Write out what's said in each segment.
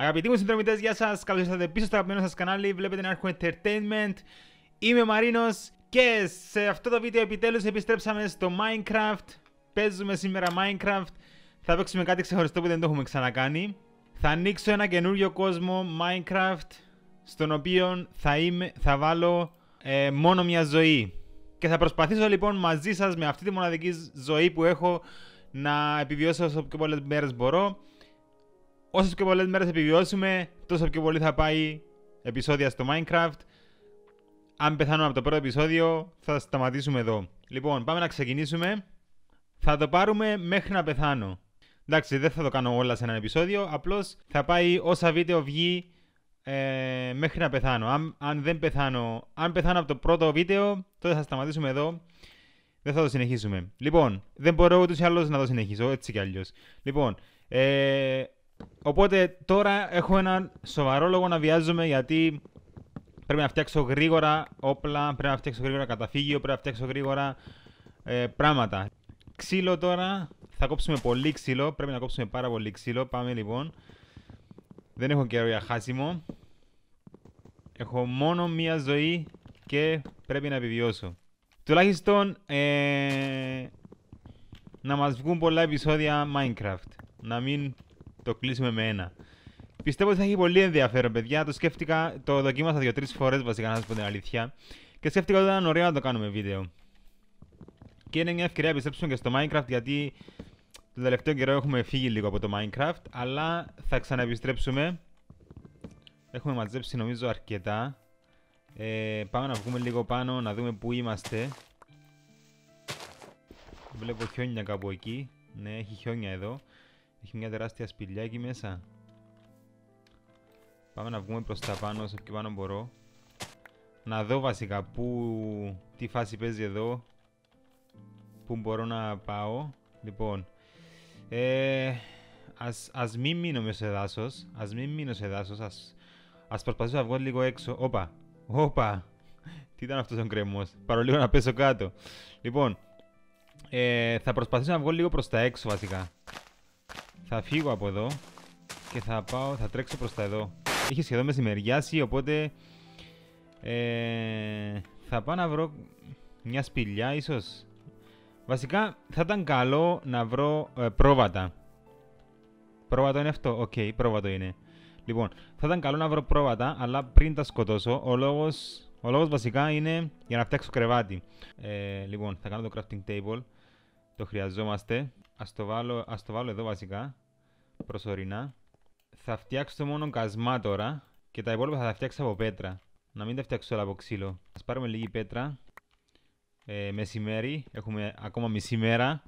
Αγαπητοί μου συνδρομητές, γεια σας. Καλώς ήρθατε πίσω στο αγαπημένο σας κανάλι. Βλέπετε να έχουμε entertainment. Είμαι ο Μαρίνος και σε αυτό το βίντεο επιτέλους επιστρέψαμε στο Minecraft. Παίζουμε σήμερα Minecraft. Θα παίξουμε κάτι ξεχωριστό που δεν το έχουμε ξανακάνει. Θα ανοίξω ένα καινούριο κόσμο Minecraft στον οποίο θα, είμαι, θα βάλω ε, μόνο μια ζωή. Και θα προσπαθήσω λοιπόν μαζί σας με αυτή τη μοναδική ζωή που έχω να επιβιώσω όσο πιο πολλές μέρες μπορώ Όσες πιο πολλές μέρες επιβιώσουμε, τόσο πιο πολύ θα πάει επεισόδια στο Minecraft. Αν πεθάνουμε από το πρώτο επεισόδιο, θα σταματήσουμε εδώ. Λοιπόν, πάμε να ξεκινήσουμε. Θα το πάρουμε μέχρι να πεθάνω. Εντάξει, δεν θα το κάνω όλα σε ένα επεισόδιο. Απλώς θα πάει όσα βίντεο βγει ε, μέχρι να πεθάνω. Αν, αν δεν πεθάνω, αν πεθάνω από το πρώτο βίντεο, τότε θα σταματήσουμε εδώ. Δεν θα το συνεχίσουμε. Λοιπόν, δεν μπορώ ούτως ή άλλως να το συνεχίσω, έτσι κι αλλιώς. Λοιπόν, ε, Οπότε τώρα έχω ένα σοβαρό λόγο να βιάζομαι γιατί πρέπει να φτιάξω γρήγορα όπλα, πρέπει να φτιάξω γρήγορα καταφύγιο, πρέπει να φτιάξω γρήγορα ε, πράγματα. Ξύλο τώρα, θα κόψουμε πολύ ξύλο, πρέπει να κόψουμε πάρα πολύ ξύλο. Πάμε λοιπόν. Δεν έχω καιρό για χάσιμο. Έχω μόνο μία ζωή και πρέπει να επιβιώσω. Τουλάχιστον ε, να μας βγουν πολλά επεισόδια Minecraft. Να μην το κλείσουμε με ένα. Πιστεύω ότι θα έχει πολύ ενδιαφέρον, παιδιά. Το σκέφτηκα, το δοκίμασα δύο-τρει φορές βασικά, να σας πω την αλήθεια. Και σκέφτηκα ότι ήταν ωραίο να το κάνουμε βίντεο. Και είναι μια ευκαιρία να επιστρέψουμε και στο Minecraft γιατί τον τελευταίο καιρό έχουμε φύγει λίγο από το Minecraft. Αλλά θα ξαναεπιστρέψουμε. Έχουμε μαζέψει νομίζω αρκετά. Ε, πάμε να βγούμε λίγο πάνω να δούμε πού είμαστε. Βλέπω χιόνια κάπου εκεί. Ναι, έχει χιόνια εδώ. Έχει μια τεράστια σπηλιά εκεί μέσα. Πάμε να βγούμε προς τα πάνω όσο και πάνω μπορώ. Να δω βασικά που... τι φάση παίζει εδώ. Πού μπορώ να πάω. Λοιπόν, ε, ας, ας μην μείνω σε δάσος. Ας μην μείνω σε δάσος. Ας, ας προσπαθήσω να βγω λίγο έξω. Όπα, όπα. Τι ήταν αυτός ο κρεμός. λίγο να πέσω κάτω. Λοιπόν, ε, θα προσπαθήσω να βγω λίγο προς τα έξω βασικά. Θα φύγω από εδώ και θα πάω, θα τρέξω προς τα εδώ. Είχε σχεδόν μεσημεριάσει, οπότε ε, θα πάω να βρω μια σπηλιά ίσως. Βασικά θα ήταν καλό να βρω ε, πρόβατα. Πρόβατο είναι αυτό, οκ, πρόβατο είναι. Λοιπόν, θα ήταν καλό να βρω πρόβατα, αλλά πριν τα σκοτώσω, ο λόγος, ο λόγος βασικά είναι για να φτιάξω κρεβάτι. Ε, λοιπόν, θα κάνω το crafting table. Το χρειαζόμαστε. Ας το βάλω, το βάλω εδώ βασικά. Προσωρινά. Θα φτιάξω το μόνο κασμά τώρα. Και τα υπόλοιπα θα τα φτιάξω από πέτρα. Να μην τα φτιάξω όλα από ξύλο. Ας πάρουμε λίγη πέτρα. Ε, μεσημέρι. Έχουμε ακόμα μισή μέρα.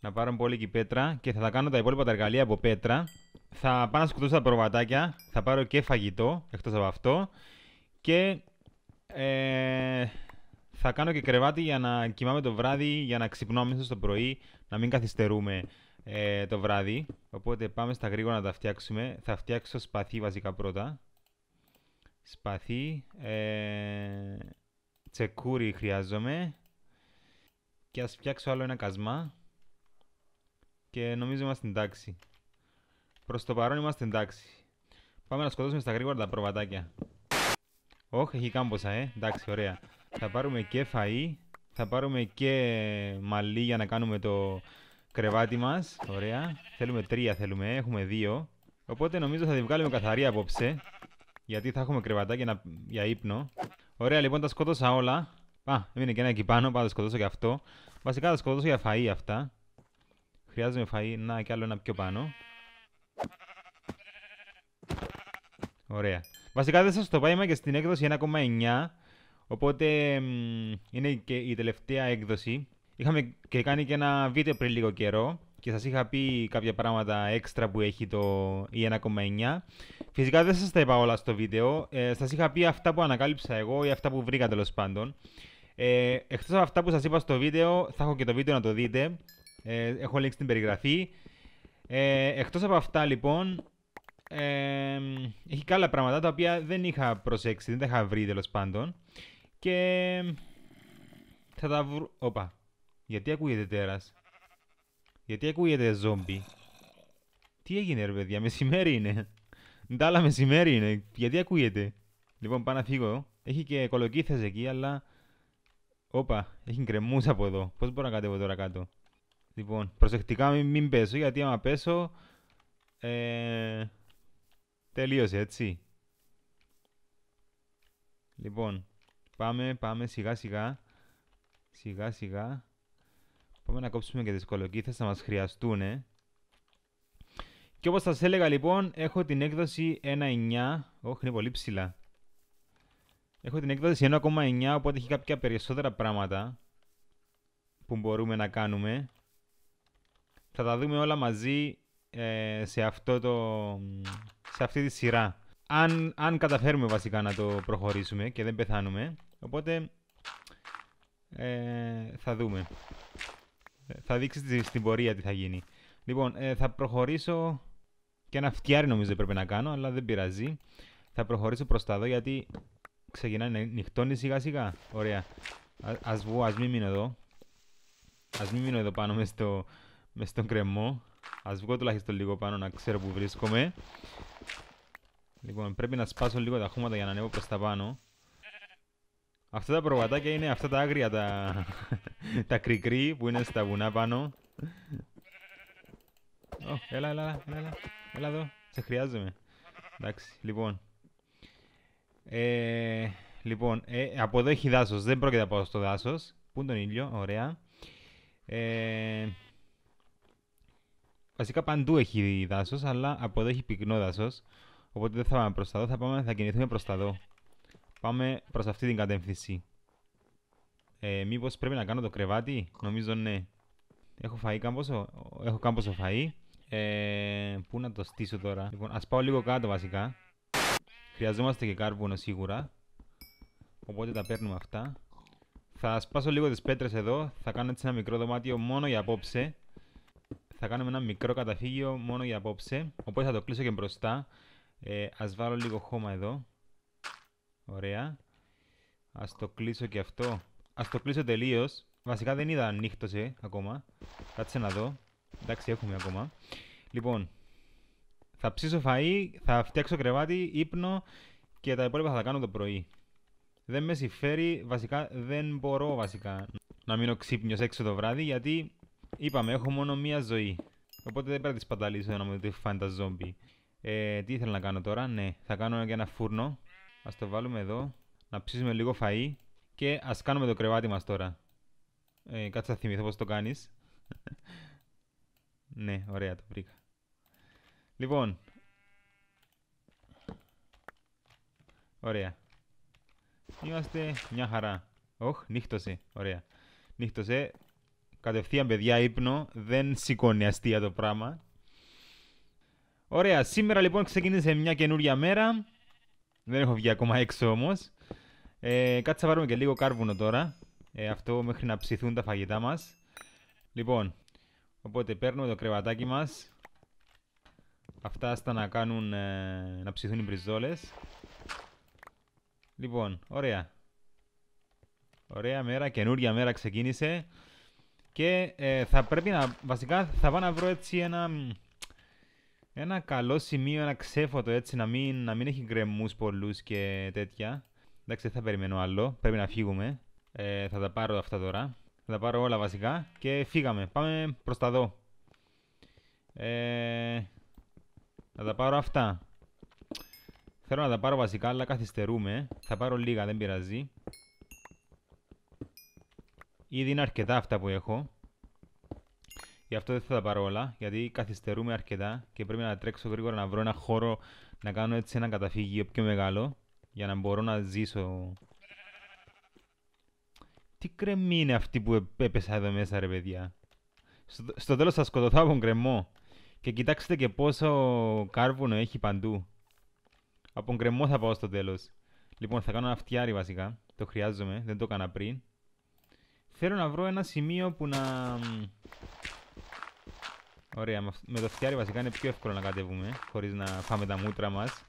Να πάρω πολύ και πέτρα. Και θα τα κάνω τα υπόλοιπα τα εργαλεία από πέτρα. Θα πάω να σκοτώσω τα προβατάκια. Θα πάρω και φαγητό. Εκτός από αυτό. Και... Ε, θα κάνω και κρεβάτι για να κοιμάμε το βράδυ, για να ξυπνώ μέσα στο πρωί, να μην καθυστερούμε ε, το βράδυ. Οπότε πάμε στα γρήγορα να τα φτιάξουμε. Θα φτιάξω σπαθί βασικά πρώτα. Σπαθί, ε, τσεκούρι χρειάζομαι. Και ας φτιάξω άλλο ένα κασμά. Και νομίζω είμαστε εντάξει. Προς το παρόν είμαστε εντάξει. Πάμε να σκοτώσουμε στα γρήγορα τα προβατάκια. Όχι, έχει κάμποσα, ε. Εντάξει, ωραία. Θα πάρουμε και φαΐ, θα πάρουμε και μαλλί για να κάνουμε το κρεβάτι μας. Ωραία. Θέλουμε τρία θέλουμε, έχουμε δύο. Οπότε νομίζω θα τη βγάλουμε καθαρή απόψε. Γιατί θα έχουμε κρεβατάκι για ύπνο. Ωραία, λοιπόν τα σκότωσα όλα. Α, έμεινε και ένα εκεί πάνω, πάω να σκοτώσω και αυτό. Βασικά θα σκοτώσω για φαΐ αυτά. Χρειάζομαι φαΐ, να και άλλο ένα πιο πάνω. Ωραία. Βασικά δεν σας το πάει, είμαι και στην έκδοση 1,9. Οπότε είναι και η τελευταία έκδοση. Είχαμε και κάνει και ένα βίντεο πριν λίγο καιρό και σας είχα πει κάποια πράγματα έξτρα που έχει το E1,9. Φυσικά δεν σας τα είπα όλα στο βίντεο. Ε, σας είχα πει αυτά που ανακάλυψα εγώ ή αυτά που βρήκα τέλος πάντων. Ε, εκτός από αυτά που σας είπα στο βίντεο, θα έχω και το βίντεο να το δείτε. Ε, έχω λεξει στην περιγραφή. Ε, εκτός από αυτά λοιπόν, ε, έχει και άλλα πράγματα τα οποία δεν είχα προσέξει, δεν τα είχα βρει τέλος πάντων. Και θα τα βρω... Όπα. Γιατί ακούγεται τέρας. Γιατί ακούγεται ζόμπι. Τι έγινε ρε παιδιά, μεσημέρι είναι. Ντάλα μεσημέρι είναι. Γιατί ακούγεται. Λοιπόν, πάω να φύγω. Έχει και κολοκύθες εκεί, αλλά... Όπα, έχει κρεμούσα από εδώ. Πώς μπορώ να κατέβω τώρα κάτω. Λοιπόν, προσεκτικά μην, μην πέσω, γιατί άμα πέσω... Ε... Τελείωσε, έτσι. Λοιπόν, Πάμε, πάμε σιγά σιγά. Σιγά σιγά. Πάμε να κόψουμε και τις κολοκύθες, θα μας χρειαστούν. Και όπως σας έλεγα λοιπόν, έχω την έκδοση 1.9. Όχι, είναι πολύ ψηλά. Έχω την έκδοση 1.9, οπότε έχει κάποια περισσότερα πράγματα που μπορούμε να κάνουμε. Θα τα δούμε όλα μαζί ε, σε, αυτό το, σε αυτή τη σειρά αν, αν καταφέρουμε βασικά να το προχωρήσουμε και δεν πεθάνουμε. Οπότε ε, θα δούμε. Ε, θα δείξει στην πορεία τι θα γίνει. Λοιπόν, ε, θα προχωρήσω και ένα φτιάρι νομίζω πρέπει να κάνω, αλλά δεν πειράζει. Θα προχωρήσω προς τα δω γιατί ξεκινάει να νυχτώνει σιγά σιγά. Ωραία. Α, ας βγω, ας μην μείνω εδώ. Ας μην μείνω εδώ πάνω μες, στο, μες στον κρεμό. Ας βγω τουλάχιστον λίγο πάνω να ξέρω που βρίσκομαι. Λοιπόν, πρέπει να σπάσω λίγο τα χώματα για να ανέβω προς τα πάνω. Αυτά τα προβατάκια είναι αυτά τα άγρια, τα, τα κρικρί που είναι στα βουνά πάνω. Oh, έλα, έλα, έλα, έλα, έλα εδώ, σε χρειάζομαι. Εντάξει, λοιπόν. Ε, λοιπόν, ε, από εδώ έχει δάσος, δεν πρόκειται να πάω στο δάσος. Πού είναι τον ήλιο, ωραία. Ε, βασικά παντού έχει δάσος, αλλά από εδώ έχει πυκνό δάσος. Οπότε δεν θα πάμε προς τα δω, θα, πάμε, θα κινηθούμε προς τα δω. Πάμε προς αυτή την κατεύθυνση. Ε, μήπως πρέπει να κάνω το κρεβάτι, νομίζω ναι. Έχω φαΐ κάμποσο, έχω κάμποσο φαΐ. Ε, πού να το στήσω τώρα. Λοιπόν, ας πάω λίγο κάτω βασικά. Χρειαζόμαστε και κάρβουνο σίγουρα. Οπότε τα παίρνουμε αυτά. Θα σπάσω λίγο τις πέτρες εδώ. Θα κάνω έτσι ένα μικρό δωμάτιο μόνο για απόψε. Θα κάνουμε ένα μικρό καταφύγιο μόνο για απόψε. Οπότε θα το κλείσω και μπροστά. Ε, ας βάλω λίγο χώμα εδώ. Ωραία. Ας το κλείσω και αυτό. Ας το κλείσω τελείως, Βασικά δεν είδα αν νύχτωσε ακόμα. Κάτσε να δω. Εντάξει, έχουμε ακόμα. Λοιπόν, θα ψήσω φαΐ, θα φτιάξω κρεβάτι, ύπνο και τα υπόλοιπα θα τα κάνω το πρωί. Δεν με συμφέρει, βασικά δεν μπορώ βασικά να μείνω ξύπνιος έξω το βράδυ γιατί είπαμε έχω μόνο μία ζωή. Οπότε δεν πρέπει να τη σπαταλίσω να μου φάνε τα ζόμπι. Ε, τι ήθελα να κάνω τώρα, ναι, θα κάνω και ένα φούρνο. ας το βάλουμε εδώ, να ψήσουμε λίγο φαΐ και ας κάνουμε το κρεβάτι μας τώρα. Ε, κάτσε να θυμηθώ πώς το κάνεις. ναι, ωραία το βρήκα. Λοιπόν. Ωραία. Είμαστε μια χαρά. Όχ, νύχτωσε. Ωραία. Νύχτωσε. Κατευθείαν, παιδιά, ύπνο. Δεν σηκώνει αστεία το πράγμα. Ωραία, σήμερα λοιπόν ξεκίνησε μια καινούρια μέρα. Δεν έχω βγει ακόμα έξω όμως. Ε, κάτσε να πάρουμε και λίγο κάρβουνο τώρα. Ε, αυτό μέχρι να ψηθούν τα φαγητά μας. Λοιπόν, οπότε παίρνουμε το κρεβατάκι μας. Αυτά στα να κάνουν ε, να ψηθούν οι μπριζόλες. Λοιπόν, ωραία. Ωραία μέρα, καινούρια μέρα ξεκίνησε. Και ε, θα πρέπει να, βασικά θα πάω να βρω έτσι ένα ένα καλό σημείο, ένα ξέφωτο έτσι, να μην, να μην έχει γκρεμούς πολλούς και τέτοια. Εντάξει, δεν θα περιμένω άλλο. Πρέπει να φύγουμε. Ε, θα τα πάρω αυτά τώρα. Θα τα πάρω όλα βασικά και φύγαμε. Πάμε προς τα δω. Ε, θα τα πάρω αυτά. Θέλω να τα πάρω βασικά, αλλά καθυστερούμε. Θα πάρω λίγα, δεν πειράζει. Ήδη είναι αρκετά αυτά που έχω. Γι' αυτό δεν θα τα πάρω όλα, γιατί καθυστερούμε αρκετά και πρέπει να τρέξω γρήγορα να βρω ένα χώρο να κάνω έτσι ένα καταφύγιο πιο μεγάλο για να μπορώ να ζήσω. Τι κρεμή είναι αυτή που έπεσα εδώ μέσα ρε παιδιά. Στο, στο τέλος θα σκοτωθώ από κρεμό. Και κοιτάξτε και πόσο κάρβουνο έχει παντού. Από κρεμό θα πάω στο τέλος. Λοιπόν, θα κάνω ένα φτιάρι βασικά. Το χρειάζομαι, δεν το έκανα πριν. Θέλω να βρω ένα σημείο που να... Ωραία, με το φτιάρι βασικά είναι πιο εύκολο να κατεβούμε, χωρίς να φάμε τα μούτρα μας.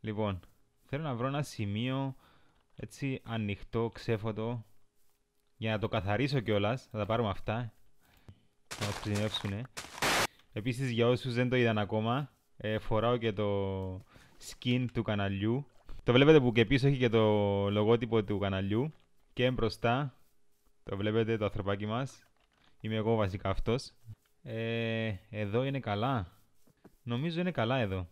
Λοιπόν, θέλω να βρω ένα σημείο έτσι ανοιχτό, ξέφωτο, για να το καθαρίσω κιόλας. θα τα πάρουμε αυτά, να μας πληνεύσουνε. Επίσης για όσους δεν το είδαν ακόμα, ε, φοράω και το skin του καναλιού. Το βλέπετε που και πίσω έχει και το λογότυπο του καναλιού και μπροστά το βλέπετε το ανθρωπάκι μας. Είμαι εγώ βασικά αυτός. Ε, εδώ είναι καλά. Νομίζω είναι καλά εδώ.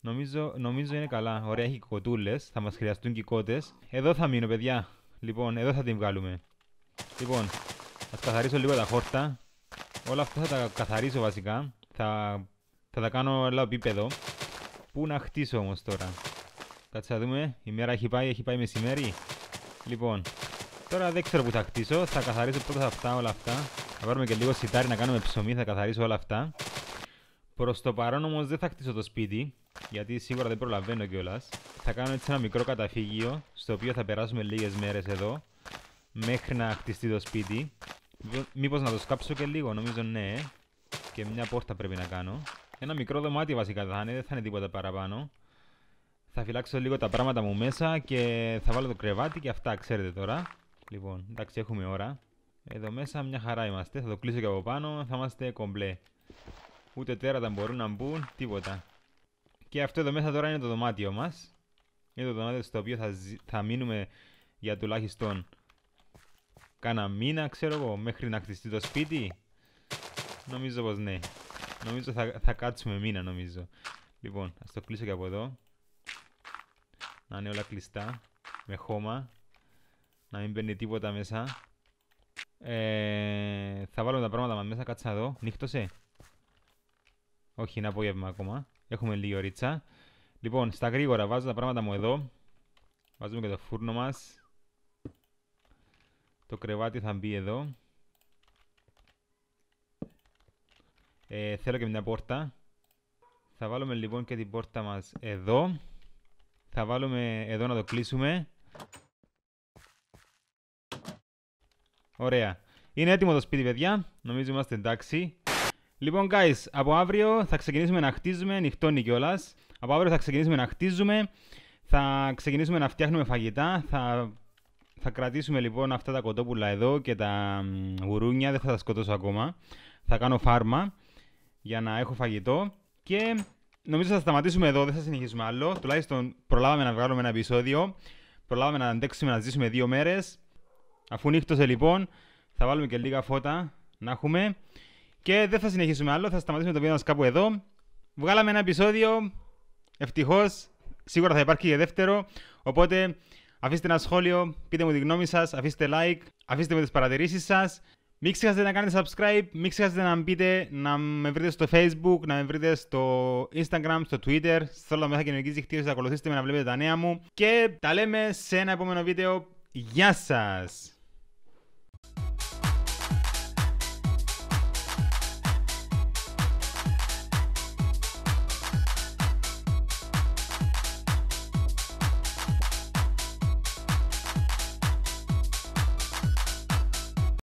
Νομίζω, νομίζω είναι καλά. Ωραία, έχει κοτούλε. Θα μας χρειαστούν και κότες. Εδώ θα μείνω, παιδιά. Λοιπόν, εδώ θα την βγάλουμε. Λοιπόν, θα καθαρίσω λίγο τα χόρτα. Όλα αυτά θα τα καθαρίσω βασικά. Θα, θα τα κάνω όλα επίπεδο. Πού να χτίσω όμως τώρα. Κάτσε να δούμε. Η μέρα έχει πάει, έχει πάει μεσημέρι. Λοιπόν, τώρα δεν ξέρω που θα χτίσω. Θα καθαρίσω πρώτα αυτά όλα αυτά. Θα πάρουμε και λίγο σιτάρι να κάνουμε ψωμί, θα καθαρίσω όλα αυτά. Προς το παρόν όμως δεν θα χτίσω το σπίτι, γιατί σίγουρα δεν προλαβαίνω κιόλας. Θα κάνω έτσι ένα μικρό καταφύγιο, στο οποίο θα περάσουμε λίγες μέρες εδώ, μέχρι να χτιστεί το σπίτι. Μήπως να το σκάψω και λίγο, νομίζω ναι. Και μια πόρτα πρέπει να κάνω. Ένα μικρό δωμάτιο βασικά θα είναι, δεν θα είναι τίποτα παραπάνω. Θα φυλάξω λίγο τα πράγματα μου μέσα και θα βάλω το κρεβάτι και αυτά, ξέρετε τώρα. Λοιπόν, εντάξει, έχουμε ώρα. Εδώ μέσα μια χαρά είμαστε. Θα το κλείσω και από πάνω. Θα είμαστε κομπλέ. Ούτε τέρατα μπορούν να μπουν. Τίποτα. Και αυτό εδώ μέσα τώρα είναι το δωμάτιο μας Είναι το δωμάτιο στο οποίο θα, θα μείνουμε για τουλάχιστον κάνα μήνα, ξέρω εγώ, μέχρι να χτιστεί το σπίτι. Νομίζω πως ναι. Νομίζω θα, θα κάτσουμε μήνα, νομίζω. Λοιπόν, ας το κλείσω και από εδώ. Να είναι όλα κλειστά, με χώμα. Να μην μπαίνει τίποτα μέσα. Ε, θα βάλουμε τα πράγματα μας μέσα, κάτσε εδώ. Νύχτωσε. Όχι, είναι απόγευμα ακόμα. Έχουμε λίγο ρίτσα. Λοιπόν, στα γρήγορα βάζω τα πράγματα μου εδώ. Βάζουμε και το φούρνο μας. Το κρεβάτι θα μπει εδώ. Ε, θέλω και μια πόρτα. Θα βάλουμε λοιπόν και την πόρτα μας εδώ. Θα βάλουμε εδώ να το κλείσουμε. Ωραία. Είναι έτοιμο το σπίτι, παιδιά. Νομίζω είμαστε εντάξει. Λοιπόν, guys, από αύριο θα ξεκινήσουμε να χτίζουμε, νυχτώνει κιόλας. Από αύριο θα ξεκινήσουμε να χτίζουμε, θα ξεκινήσουμε να φτιάχνουμε φαγητά, θα, θα κρατήσουμε λοιπόν αυτά τα κοτόπουλα εδώ και τα γουρούνια, δεν θα τα σκοτώσω ακόμα. Θα κάνω φάρμα για να έχω φαγητό και νομίζω θα σταματήσουμε εδώ, δεν θα συνεχίσουμε άλλο. Τουλάχιστον προλάβαμε να βγάλουμε ένα επεισόδιο, προλάβαμε να αντέξουμε να ζήσουμε δύο μέρες. Αφού νύχτωσε λοιπόν, θα βάλουμε και λίγα φώτα να έχουμε. Και δεν θα συνεχίσουμε άλλο, θα σταματήσουμε το βίντεο μας κάπου εδώ. Βγάλαμε ένα επεισόδιο, ευτυχώς, σίγουρα θα υπάρχει και δεύτερο. Οπότε αφήστε ένα σχόλιο, πείτε μου τη γνώμη σας, αφήστε like, αφήστε με τις παρατηρήσεις σας, Μην ξεχάσετε να κάνετε subscribe, μην ξεχάσετε να μπείτε, να με βρείτε στο facebook, να με βρείτε στο instagram, στο twitter, σε όλα τα μέσα δικτύωση, να ακολουθήσετε με να βλέπετε τα νέα μου. Και τα λέμε σε ένα επόμενο βίντεο. Γεια σας!